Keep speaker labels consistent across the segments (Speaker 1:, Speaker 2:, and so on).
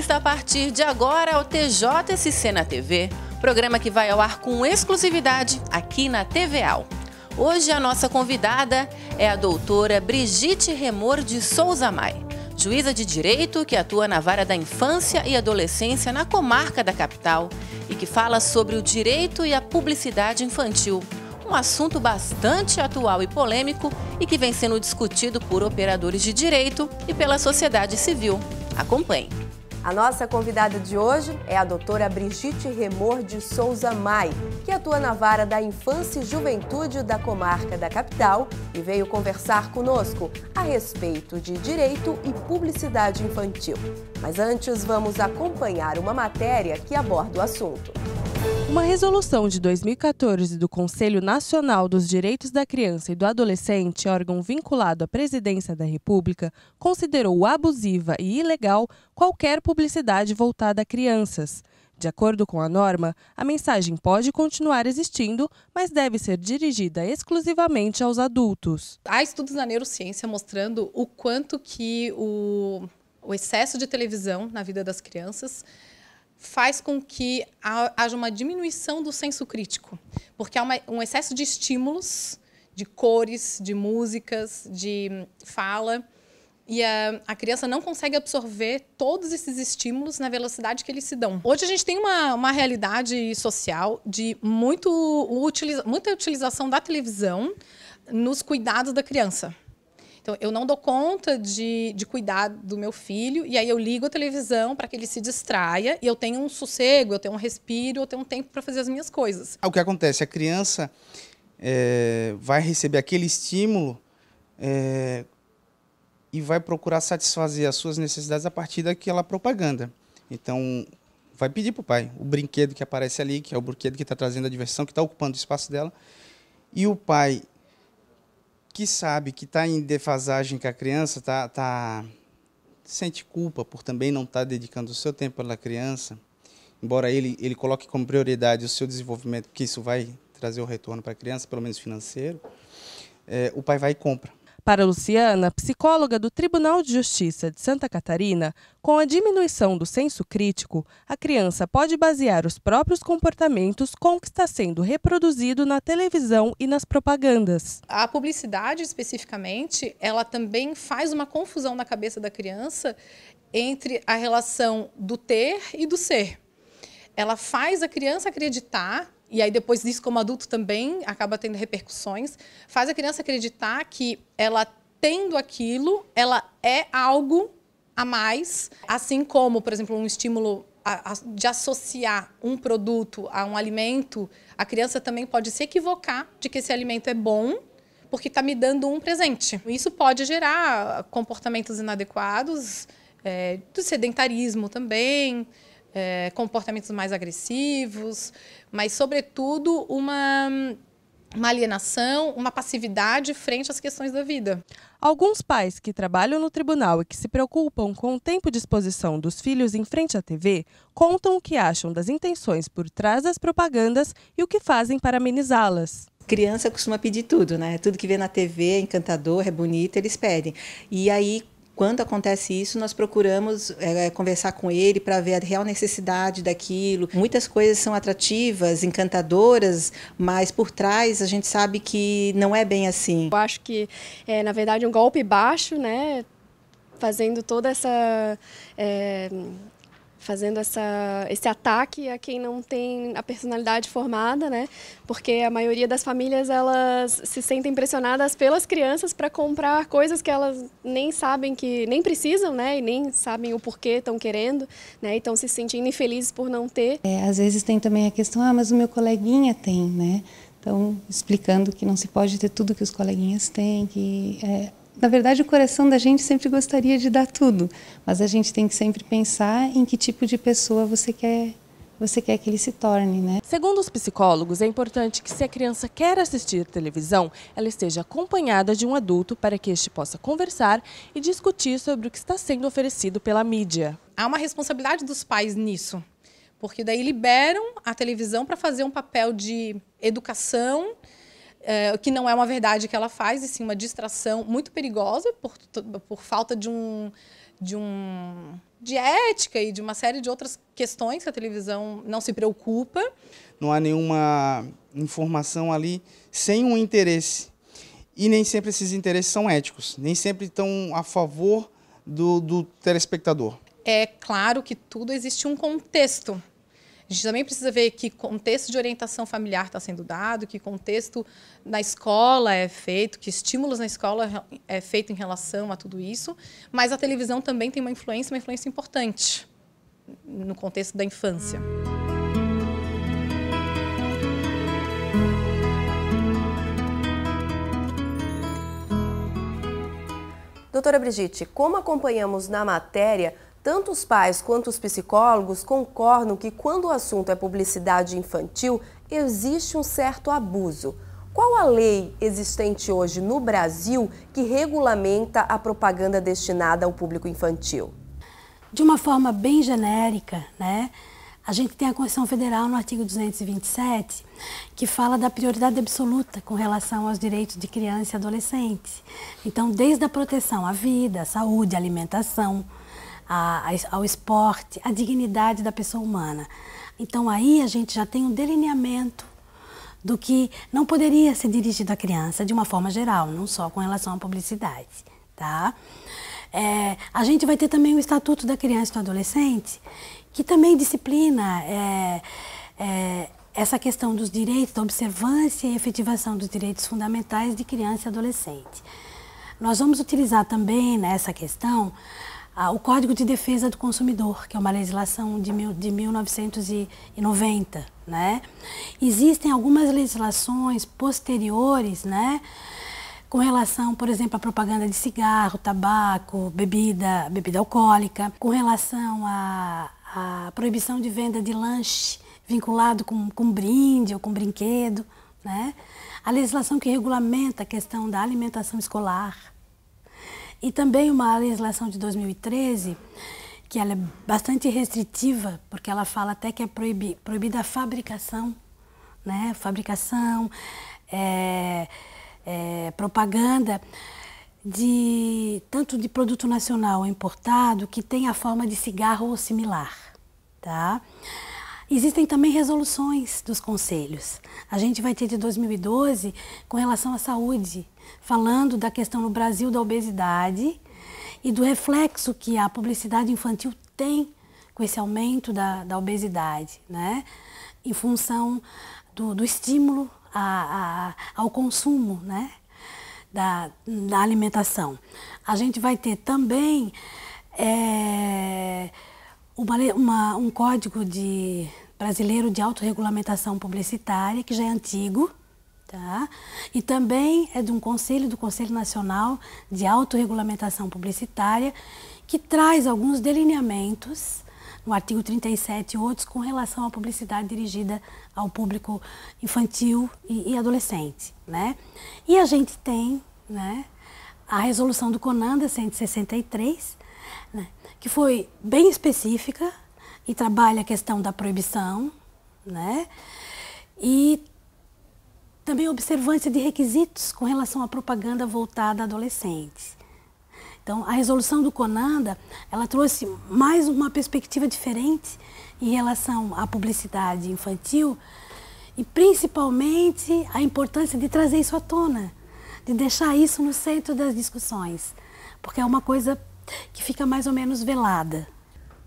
Speaker 1: assista a partir de agora ao TJSC na TV, programa que vai ao ar com exclusividade aqui na TVAL. Hoje a nossa convidada é a doutora Brigitte Remor de Souza Mai, juíza de direito que atua na vara da infância e adolescência na comarca da capital e que fala sobre o direito e a publicidade infantil, um assunto bastante atual e polêmico e que vem sendo discutido por operadores de direito e pela sociedade civil. Acompanhe. A nossa convidada de hoje é a doutora Brigitte Remor de Souza Mai, que atua na vara da infância e juventude da comarca da capital e veio conversar conosco a respeito de direito e publicidade infantil. Mas antes, vamos acompanhar uma matéria que aborda o assunto.
Speaker 2: Uma resolução de 2014 do Conselho Nacional dos Direitos da Criança e do Adolescente, órgão vinculado à Presidência da República, considerou abusiva e ilegal qualquer publicidade voltada a crianças. De acordo com a norma, a mensagem pode continuar existindo, mas deve ser dirigida exclusivamente aos adultos.
Speaker 3: Há estudos na neurociência mostrando o quanto que o, o excesso de televisão na vida das crianças faz com que haja uma diminuição do senso crítico, porque há uma, um excesso de estímulos, de cores, de músicas, de hum, fala, e a, a, criança não consegue absorver todos esses estímulos na velocidade que eles se dão. Hoje a gente tem uma, uma realidade social de muito, utiliza, muita utilização da televisão nos cuidados da criança. Então, eu não dou conta de, de cuidar do meu filho, e aí eu ligo a televisão para que ele se distraia, e eu tenho um sossego, eu tenho um respiro, eu tenho um tempo para fazer as minhas coisas. Ah, o que acontece? A criança é, vai receber aquele estímulo é, e vai procurar satisfazer as suas necessidades a partir daquela propaganda. Então, vai pedir para o pai o brinquedo que aparece ali, que é o brinquedo que está trazendo a diversão, que está ocupando o espaço dela. E o pai que sabe que está em defasagem com a criança, tá, tá, sente culpa por também não estar tá dedicando o seu tempo pela criança, embora ele, ele coloque como prioridade o seu desenvolvimento, porque isso vai trazer o retorno para a criança, pelo menos financeiro, é, o pai
Speaker 2: vai e compra. Para Luciana, psicóloga do Tribunal de Justiça de Santa Catarina, com a diminuição do senso crítico, a criança pode basear os próprios comportamentos com o que está sendo reproduzido na televisão e nas propagandas.
Speaker 3: A publicidade, especificamente, ela também faz uma confusão na cabeça da criança entre a relação do ter e do ser. Ela faz a criança acreditar e aí depois disso como adulto também acaba tendo repercussões, faz a criança acreditar que ela tendo aquilo, ela é algo a mais, assim como, por exemplo, um estímulo de associar um produto a um alimento, a criança também pode se equivocar de que esse alimento é bom porque está me dando um presente. Isso pode gerar comportamentos inadequados, é, do sedentarismo também, é, comportamentos mais agressivos, mas, sobretudo, uma uma alienação, uma passividade frente
Speaker 2: às questões da vida. Alguns pais que trabalham no tribunal e que se preocupam com o tempo de exposição dos filhos em frente à TV contam o que acham das intenções por trás das propagandas e o que fazem para amenizá-las. Criança costuma pedir tudo, né? Tudo que vê na TV é encantador, é bonito, eles pedem. E aí, quando acontece isso, nós procuramos
Speaker 3: é, conversar com ele para ver a real necessidade daquilo. Muitas coisas são atrativas, encantadoras, mas por trás a gente sabe que não é bem assim. Eu acho
Speaker 4: que, é, na verdade, um golpe baixo, né? Fazendo toda essa. É fazendo essa, esse ataque a quem não tem a personalidade formada, né? Porque a maioria das famílias elas se sentem pressionadas pelas crianças para comprar coisas que elas nem sabem que nem precisam, né? E nem sabem o porquê estão querendo, né? então estão se sentindo infelizes por não ter.
Speaker 3: É, às vezes tem também a questão, ah, mas o meu coleguinha tem, né? Então explicando que não se pode ter tudo que os coleguinhas têm, que é, na verdade, o coração da gente sempre gostaria de dar tudo, mas a gente tem que sempre pensar em que tipo de pessoa você quer você quer que ele se torne, né?
Speaker 2: Segundo os psicólogos, é importante que se a criança quer assistir televisão, ela esteja acompanhada de um adulto para que este possa conversar e discutir sobre o que está sendo oferecido pela mídia.
Speaker 3: Há uma responsabilidade dos pais nisso, porque daí liberam a televisão para fazer um papel de educação, é, que não é uma verdade que ela faz, e sim uma distração muito perigosa por, por falta de um, de um de ética e de uma série de outras questões que a televisão não se preocupa. Não há nenhuma informação ali sem um interesse. E nem sempre esses interesses são éticos, nem sempre estão a favor do, do telespectador. É claro que tudo existe um contexto. A gente também precisa ver que contexto de orientação familiar está sendo dado, que contexto na escola é feito, que estímulos na escola é feito em relação a tudo isso. Mas a televisão também tem uma influência, uma influência importante no contexto da infância.
Speaker 1: Doutora Brigitte, como acompanhamos na matéria, tanto os pais quanto os psicólogos concordam que quando o assunto é publicidade infantil, existe um certo abuso. Qual a lei existente hoje no Brasil que regulamenta a propaganda destinada ao público infantil?
Speaker 4: De uma forma bem genérica, né? A gente tem a Constituição Federal no artigo 227, que fala da prioridade absoluta com relação aos direitos de criança e adolescente. Então, desde a proteção à vida, à saúde, à alimentação, a, ao esporte, à dignidade da pessoa humana. Então aí a gente já tem um delineamento do que não poderia ser dirigido à criança de uma forma geral, não só com relação à publicidade, tá? É, a gente vai ter também o Estatuto da Criança e do Adolescente, que também disciplina é, é, essa questão dos direitos, da observância e efetivação dos direitos fundamentais de criança e adolescente. Nós vamos utilizar também nessa questão ah, o Código de Defesa do Consumidor, que é uma legislação de, mil, de 1990. Né? Existem algumas legislações posteriores né, com relação, por exemplo, à propaganda de cigarro, tabaco, bebida, bebida alcoólica, com relação à, à proibição de venda de lanche vinculado com, com brinde ou com brinquedo. Né? A legislação que regulamenta a questão da alimentação escolar. E também uma legislação de 2013 que ela é bastante restritiva, porque ela fala até que é proibida a fabricação, né? Fabricação, é, é, propaganda de tanto de produto nacional importado que tem a forma de cigarro ou similar, tá? Existem também resoluções dos conselhos. A gente vai ter de 2012 com relação à saúde, falando da questão no Brasil da obesidade e do reflexo que a publicidade infantil tem com esse aumento da, da obesidade, né? em função do, do estímulo a, a, ao consumo né? da, da alimentação. A gente vai ter também. É uma, um código de brasileiro de autorregulamentação publicitária, que já é antigo, tá? e também é de um conselho, do Conselho Nacional de Autorregulamentação Publicitária, que traz alguns delineamentos no artigo 37 e outros com relação à publicidade dirigida ao público infantil e, e adolescente. Né? E a gente tem né, a resolução do CONANDA 163, né, que foi bem específica e trabalha a questão da proibição, né? E também observância de requisitos com relação à propaganda voltada a adolescentes. Então, a resolução do Conanda, ela trouxe mais uma perspectiva diferente em relação à publicidade infantil e principalmente a importância de trazer isso à tona, de deixar isso no centro das discussões, porque é uma coisa que fica mais ou menos velada.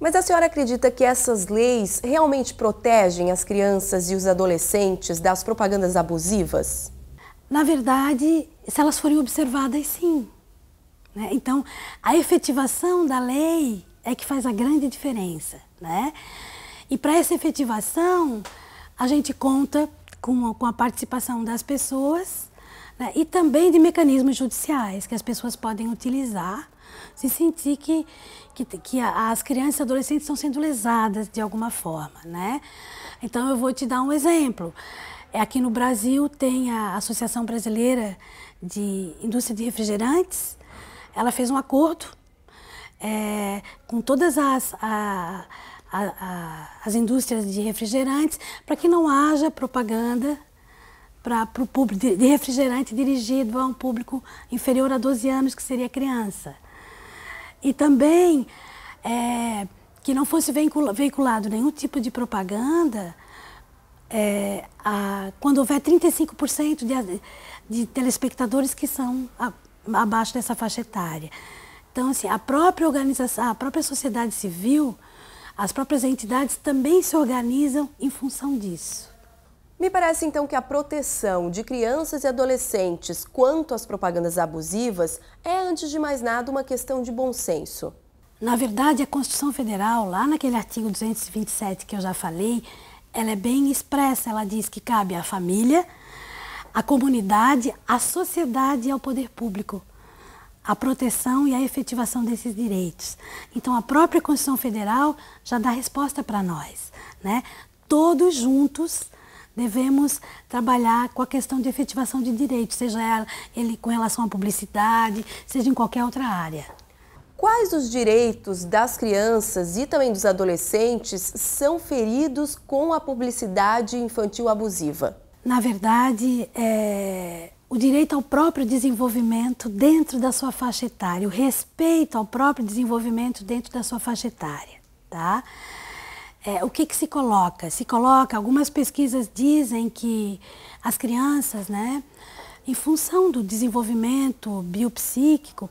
Speaker 1: Mas a senhora acredita que essas leis realmente protegem as crianças e os adolescentes das propagandas abusivas?
Speaker 4: Na verdade, se elas forem observadas, sim. Né? Então, a efetivação da lei é que faz a grande diferença. Né? E para essa efetivação, a gente conta com a, com a participação das pessoas né? e também de mecanismos judiciais que as pessoas podem utilizar se sentir que, que, que as crianças e adolescentes estão sendo lesadas de alguma forma, né? Então eu vou te dar um exemplo. É, aqui no Brasil tem a Associação Brasileira de Indústria de Refrigerantes. Ela fez um acordo é, com todas as, a, a, a, as indústrias de refrigerantes para que não haja propaganda para o público de refrigerante dirigido a um público inferior a 12 anos, que seria criança e também é, que não fosse veiculado nenhum tipo de propaganda, é, a, quando houver 35% de, de, telespectadores que são a, abaixo dessa faixa etária. Então, assim, a própria organização, a própria sociedade civil, as próprias entidades também se organizam em função disso.
Speaker 1: Me parece então que a proteção de crianças e adolescentes quanto às propagandas abusivas é, antes de mais nada, uma questão de bom senso.
Speaker 4: Na verdade, a Constituição Federal, lá naquele artigo 227 que eu já falei, ela é bem expressa. Ela diz que cabe à família, à comunidade, à sociedade e ao poder público a proteção e a efetivação desses direitos. Então, a própria Constituição Federal já dá resposta para nós, né? Todos juntos devemos trabalhar com a questão de efetivação de direitos, seja ele com relação à publicidade, seja em qualquer outra área.
Speaker 1: Quais os direitos das crianças e também dos adolescentes são feridos com a publicidade infantil abusiva?
Speaker 4: Na verdade, é, o direito ao próprio desenvolvimento dentro da sua faixa etária, o respeito ao próprio desenvolvimento dentro da sua faixa etária, tá? é, o que, que se coloca? Se coloca, algumas pesquisas dizem que as crianças, né, em função do desenvolvimento biopsíquico,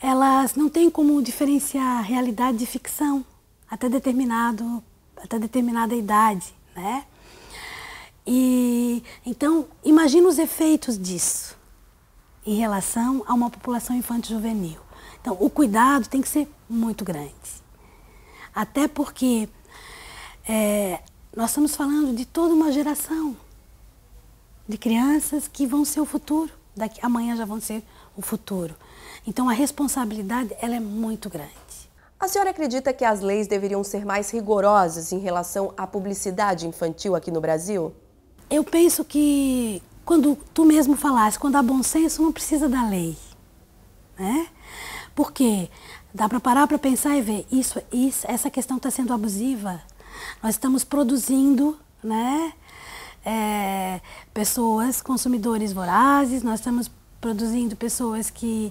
Speaker 4: elas não têm como diferenciar realidade de ficção até, determinado, até determinada idade, né? E então imagina os efeitos disso em relação a uma população infantil juvenil. Então o cuidado tem que ser muito grande. Até porque é, nós estamos falando de toda uma geração de crianças que vão ser o futuro, daqui amanhã já vão ser o futuro. Então a responsabilidade ela é muito grande. A senhora acredita que
Speaker 1: as leis deveriam ser mais rigorosas em relação à publicidade infantil aqui no Brasil?
Speaker 4: Eu penso que quando tu mesmo falaste, quando há bom senso não precisa da lei, né? Porque dá para parar para pensar e ver isso, isso, essa questão está sendo abusiva, nós estamos produzindo, né? É, pessoas, consumidores vorazes, nós estamos produzindo pessoas que,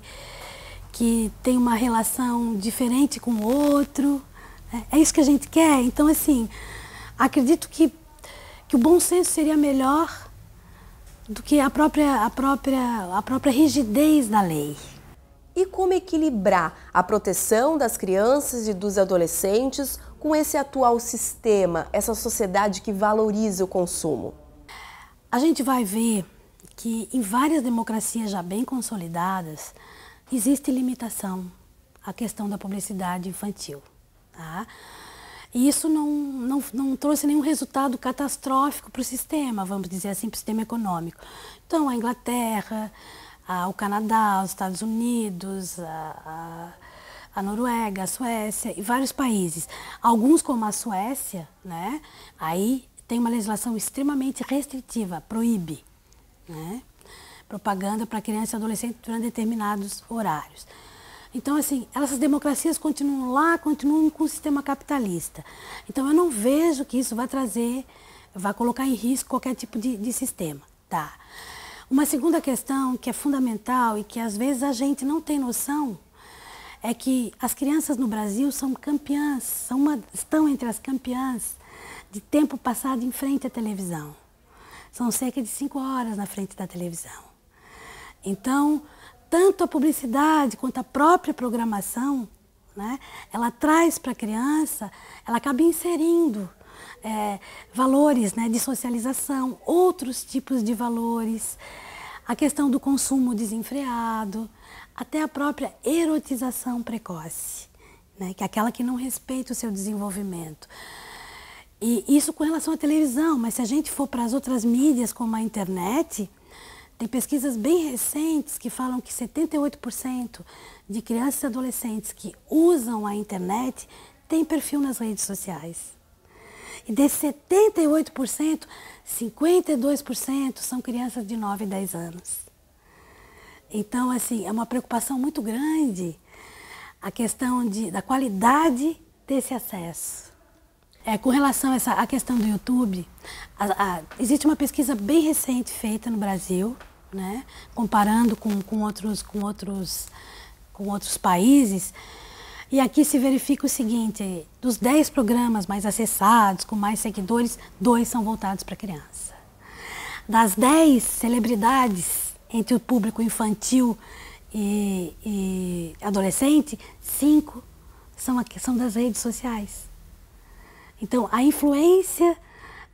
Speaker 4: que têm uma relação diferente com o outro. Né? É isso que a gente quer. Então, assim, acredito que, que o bom senso seria melhor do que a própria, a própria, a própria rigidez
Speaker 1: da lei. E como equilibrar a proteção das crianças e dos adolescentes com esse atual sistema, essa sociedade que valoriza o consumo?
Speaker 4: A gente vai ver que em várias democracias já bem consolidadas existe limitação à questão da publicidade infantil. Tá? E isso não, não, não trouxe nenhum resultado catastrófico para o sistema, vamos dizer assim, para o sistema econômico. Então, a Inglaterra, ah, o Canadá, os Estados Unidos, a, a, a, Noruega, a Suécia e vários países. Alguns, como a Suécia, né, aí tem uma legislação extremamente restritiva, proíbe né, propaganda para criança e adolescente durante determinados horários. Então, assim, essas democracias continuam lá, continuam com o sistema capitalista. Então, eu não vejo que isso vai trazer, vai colocar em risco qualquer tipo de, de sistema, tá? Uma segunda questão que é fundamental e que às vezes a gente não tem noção é que as crianças no Brasil são campeãs, são uma, estão entre as campeãs de tempo passado em frente à televisão. São cerca de cinco horas na frente da televisão. Então, tanto a publicidade quanto a própria programação, né, ela traz para a criança, ela acaba inserindo é, valores né, de socialização, outros tipos de valores, a questão do consumo desenfreado, até a própria erotização precoce, né, que é aquela que não respeita o seu desenvolvimento. E isso com relação à televisão, mas se a gente for para as outras mídias, como a internet, tem pesquisas bem recentes que falam que 78% de crianças e adolescentes que usam a internet têm perfil nas redes sociais. E desses 78%, 52% são crianças de 9 e 10 anos. Então, assim, é uma preocupação muito grande a questão de, da qualidade desse acesso. É, com relação a essa a questão do YouTube, a, a, existe uma pesquisa bem recente feita no Brasil, né, comparando com, com, outros, com, outros, com outros países, e aqui se verifica o seguinte: dos 10 programas mais acessados, com mais seguidores, dois são voltados para criança. Das 10 celebridades entre o público infantil e, e adolescente, cinco são, são das redes sociais. Então, a influência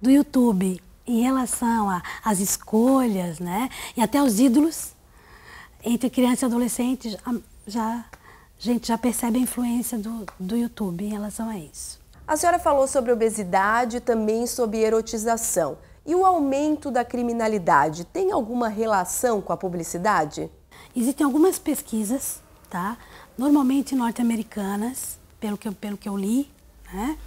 Speaker 4: do YouTube em relação às escolhas, né? E até os ídolos entre criança e adolescente já, já gente já percebe a influência do, do YouTube em relação a isso.
Speaker 1: A senhora falou sobre obesidade, também sobre erotização. E o aumento da criminalidade tem alguma relação com a publicidade? Existem algumas
Speaker 4: pesquisas, tá? Normalmente norte-americanas, pelo que, eu, pelo que eu li, né?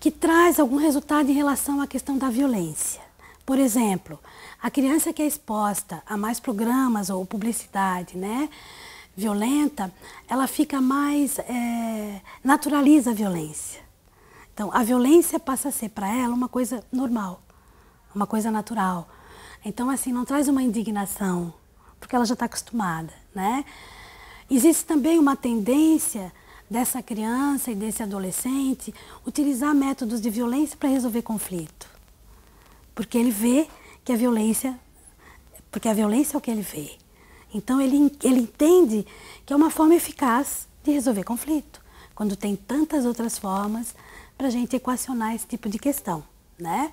Speaker 4: Que traz algum resultado em relação à questão da violência. Por exemplo, a criança que é exposta a mais programas ou publicidade, né? violenta, ela fica mais. É, naturaliza a violência. Então, a violência passa a ser para ela uma coisa normal, uma coisa natural. Então, assim, não traz uma indignação, porque ela já está acostumada, né? Existe também uma tendência dessa criança e desse adolescente utilizar métodos de violência para resolver conflito. Porque ele vê que a violência, porque a violência é o que ele vê. Então ele, ele entende que é uma forma eficaz de resolver conflito, quando tem tantas outras formas para a gente equacionar esse tipo de questão. Né?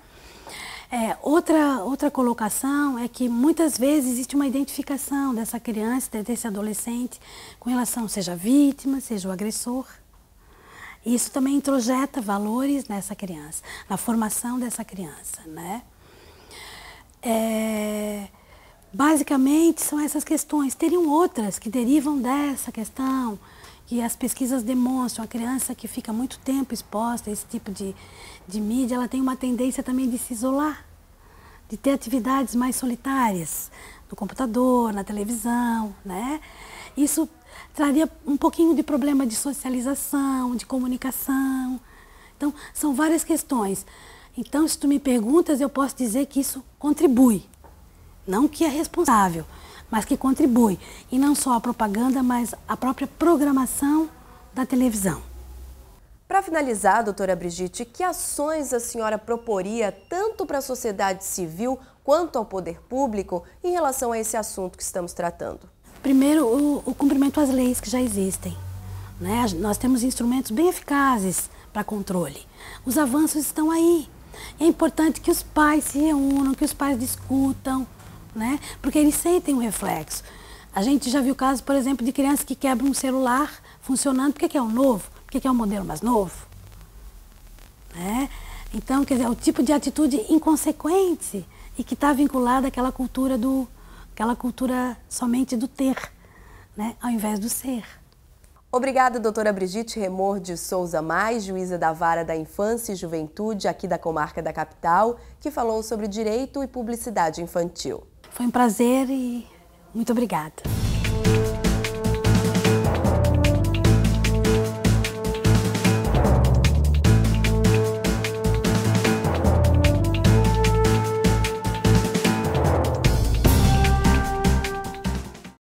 Speaker 4: É, outra, outra colocação é que muitas vezes existe uma identificação dessa criança, desse adolescente, com relação, seja a vítima, seja o agressor. Isso também introjeta valores nessa criança, na formação dessa criança. Né? É... Basicamente, são essas questões. Teriam outras que derivam dessa questão, que as pesquisas demonstram. A criança que fica muito tempo exposta a esse tipo de, de mídia, ela tem uma tendência também de se isolar, de ter atividades mais solitárias, no computador, na televisão, né? Isso traria um pouquinho de problema de socialização, de comunicação. Então, são várias questões. Então, se tu me perguntas, eu posso dizer que isso contribui não que é responsável, mas que contribui, e não só a propaganda, mas a própria programação da televisão.
Speaker 1: Para finalizar, doutora Brigitte, que ações a senhora proporia tanto para a sociedade civil quanto ao poder público em relação a esse assunto que estamos tratando?
Speaker 4: Primeiro, o, o cumprimento às leis que já existem. Né? Nós temos instrumentos bem eficazes para controle. Os avanços estão aí. É importante que os pais se reúnam, que os pais discutam, né? Porque eles sentem o reflexo. A gente já viu casos, por exemplo, de crianças que quebram um celular funcionando porque é um novo, porque é um modelo mais novo. Né? Então, quer dizer, é o tipo de atitude inconsequente e que está vinculada àquela cultura do, aquela cultura somente do ter, né? ao invés do ser. Obrigada, doutora Brigitte Remor de Souza
Speaker 1: Mais, juíza da Vara da Infância e Juventude aqui da comarca da capital, que falou sobre direito e publicidade infantil.
Speaker 4: Foi um prazer e muito obrigada.